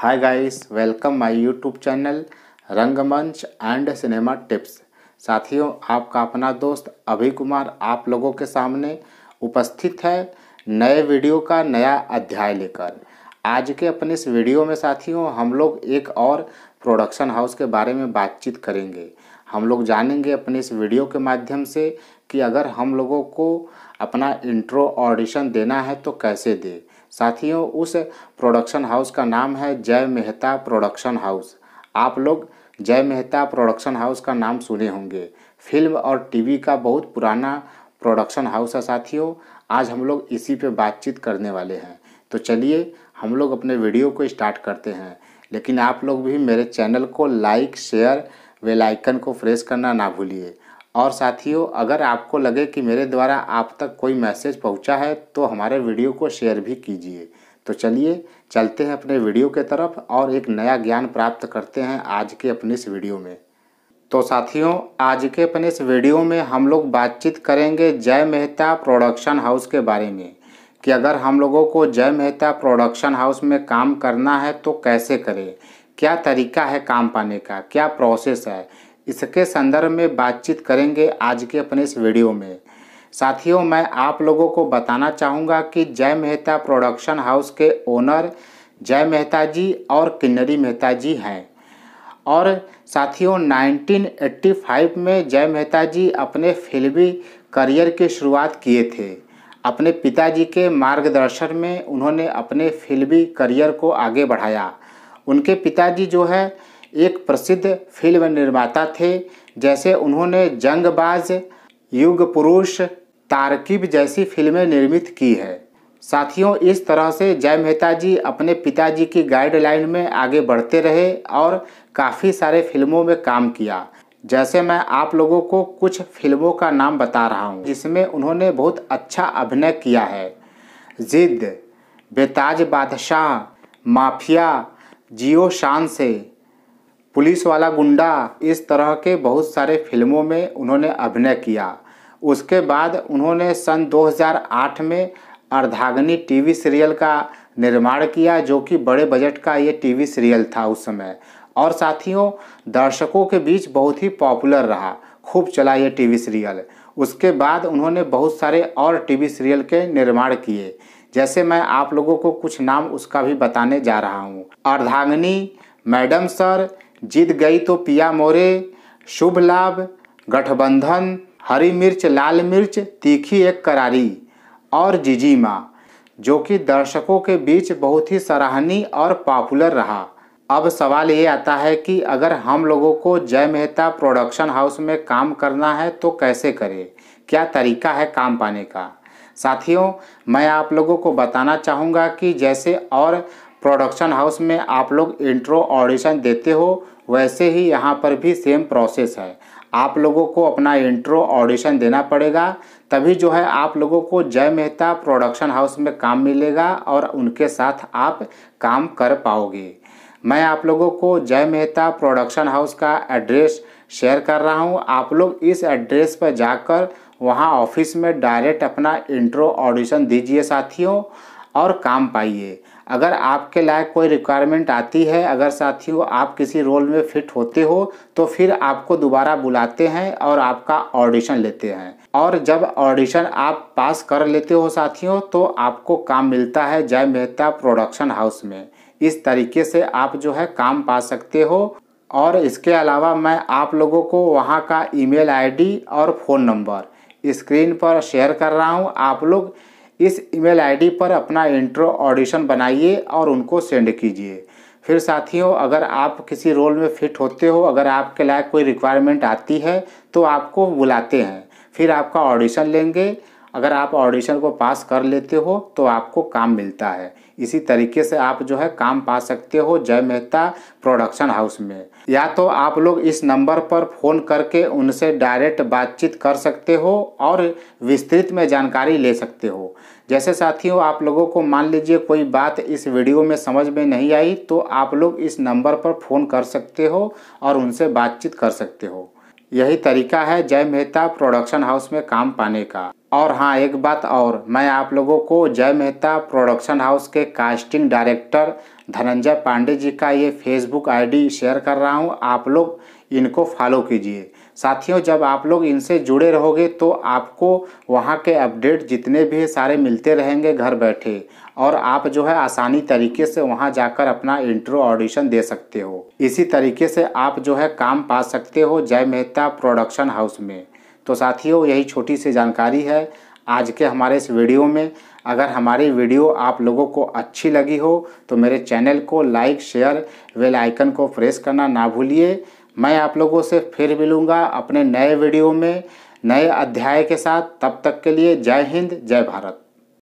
hi guys welcome my YouTube channel Rangmanch and cinema tips साथियों आपका अपना दोस्त अभि कुमार आप लोगों के सामने उपस्थित है नए वीडियो का नया अध्याय लेकर आज के अपने इस वीडियो में साथियों हम लोग एक और प्रोडक्शन हाउस के बारे में बातचीत करेंगे हम लोग जानेंगे अपने इस वीडियो के माध्यम से कि अगर हम लोगों को अपना इंट्रो ऑडिशन देना है तो कैसे दे साथियों उस प्रोडक्शन हाउस का नाम है जय मेहता प्रोडक्शन हाउस आप लोग जय मेहता प्रोडक्शन हाउस का नाम सुने होंगे फिल्म और टीवी का बहुत पुराना प्रोडक्शन हाउस है साथियों आज हम लोग इसी पे बातचीत करने वाले हैं तो चलिए हम लोग अपने वीडियो को स्टार्ट करते हैं लेकिन आप लोग भी मेरे चैनल को लाइक शेयर बेल आइकन को प्रेस करना ना भूलिए और साथियों अगर आपको लगे कि मेरे द्वारा आप तक कोई मैसेज पहुंचा है तो हमारे वीडियो को शेयर भी कीजिए तो चलिए चलते हैं अपने वीडियो के तरफ और एक नया ज्ञान प्राप्त करते हैं आज के अपने इस वीडियो में तो साथियों आज के अपने इस वीडियो में हम लोग बातचीत करेंगे जय मेहता प्रोडक्शन हाउस के बारे में कि अगर हम लोगों को जय मेहता प्रोडक्शन हाउस में काम करना है तो कैसे करें क्या तरीका है काम पाने का क्या प्रोसेस है इसके संदर्भ में बातचीत करेंगे आज के अपने इस वीडियो में साथियों मैं आप लोगों को बताना चाहूँगा कि जय मेहता प्रोडक्शन हाउस के ओनर जय मेहता जी और किन्नरी मेहता जी हैं और साथियों 1985 में जय मेहता जी अपने फिल्मी करियर की शुरुआत किए थे अपने पिताजी के मार्गदर्शन में उन्होंने अपने फिल्मी करियर को आगे बढ़ाया उनके पिताजी जो है एक प्रसिद्ध फिल्म निर्माता थे जैसे उन्होंने जंगबाज युग पुरुष तारकिब जैसी फिल्में निर्मित की है साथियों इस तरह से जय मेहता जी अपने पिताजी की गाइडलाइन में आगे बढ़ते रहे और काफ़ी सारे फिल्मों में काम किया जैसे मैं आप लोगों को कुछ फिल्मों का नाम बता रहा हूँ जिसमें उन्होंने बहुत अच्छा अभिनय किया है जिद बेताज बादशाह माफिया जियो शान से पुलिस वाला गुंडा इस तरह के बहुत सारे फिल्मों में उन्होंने अभिनय किया उसके बाद उन्होंने सन 2008 में अर्धाग्नि टीवी सीरियल का निर्माण किया जो कि बड़े बजट का ये टीवी सीरियल था उस समय और साथियों दर्शकों के बीच बहुत ही पॉपुलर रहा खूब चला ये टीवी सीरियल उसके बाद उन्होंने बहुत सारे और टीवी सीरियल के निर्माण किए जैसे मैं आप लोगों को कुछ नाम उसका भी बताने जा रहा हूँ अर्धांगनी मैडम सर जीत गई तो पिया मोरे शुभ लाभ गठबंधन हरी मिर्च लाल मिर्च तीखी एक करारी और जिजीमा जो कि दर्शकों के बीच बहुत ही सराहनीय और पॉपुलर रहा अब सवाल ये आता है कि अगर हम लोगों को जय मेहता प्रोडक्शन हाउस में काम करना है तो कैसे करें क्या तरीका है काम पाने का साथियों मैं आप लोगों को बताना चाहूँगा कि जैसे और प्रोडक्शन हाउस में आप लोग इंट्रो ऑडिशन देते हो वैसे ही यहाँ पर भी सेम प्रोसेस है आप लोगों को अपना इंट्रो ऑडिशन देना पड़ेगा तभी जो है आप लोगों को जय मेहता प्रोडक्शन हाउस में काम मिलेगा और उनके साथ आप काम कर पाओगे मैं आप लोगों को जय मेहता प्रोडक्शन हाउस का एड्रेस शेयर कर रहा हूँ आप लोग इस एड्रेस पर जाकर वहाँ ऑफिस में डायरेक्ट अपना इंट्रो ऑडिशन दीजिए साथियों और काम पाइए अगर आपके लायक कोई रिक्वायरमेंट आती है अगर साथियों आप किसी रोल में फिट होते हो तो फिर आपको दोबारा बुलाते हैं और आपका ऑडिशन लेते हैं और जब ऑडिशन आप पास कर लेते हो साथियों तो आपको काम मिलता है जय मेहता प्रोडक्शन हाउस में इस तरीके से आप जो है काम पा सकते हो और इसके अलावा मैं आप लोगों को वहाँ का ईमेल आईडी और फ़ोन नंबर स्क्रीन पर शेयर कर रहा हूँ आप लोग इस ईमेल आईडी पर अपना इंट्रो ऑडिशन बनाइए और उनको सेंड कीजिए फिर साथियों अगर आप किसी रोल में फिट होते हो अगर आपके लायक कोई रिक्वायरमेंट आती है तो आपको बुलाते हैं फिर आपका ऑडिशन लेंगे अगर आप ऑडिशन को पास कर लेते हो तो आपको काम मिलता है इसी तरीके से आप जो है काम पा सकते हो जय मेहता प्रोडक्शन हाउस में या तो आप लोग इस नंबर पर फ़ोन करके उनसे डायरेक्ट बातचीत कर सकते हो और विस्तृत में जानकारी ले सकते हो जैसे साथियों आप लोगों को मान लीजिए कोई बात इस वीडियो में समझ में नहीं आई तो आप लोग इस नंबर पर फ़ोन कर सकते हो और उनसे बातचीत कर सकते हो यही तरीका है जय मेहता प्रोडक्शन हाउस में काम पाने का और हाँ एक बात और मैं आप लोगों को जय मेहता प्रोडक्शन हाउस के कास्टिंग डायरेक्टर धनंजय पांडे जी का ये फेसबुक आईडी शेयर कर रहा हूँ आप लोग इनको फॉलो कीजिए साथियों जब आप लोग इनसे जुड़े रहोगे तो आपको वहाँ के अपडेट जितने भी सारे मिलते रहेंगे घर बैठे और आप जो है आसानी तरीके से वहाँ जाकर अपना इंट्रो ऑडिशन दे सकते हो इसी तरीके से आप जो है काम पा सकते हो जय मेहता प्रोडक्शन हाउस में तो साथियों यही छोटी सी जानकारी है आज के हमारे इस वीडियो में अगर हमारी वीडियो आप लोगों को अच्छी लगी हो तो मेरे चैनल को लाइक शेयर वेल आइकन को प्रेस करना ना भूलिए मैं आप लोगों से फिर मिलूँगा अपने नए वीडियो में नए अध्याय के साथ तब तक के लिए जय हिंद जय भारत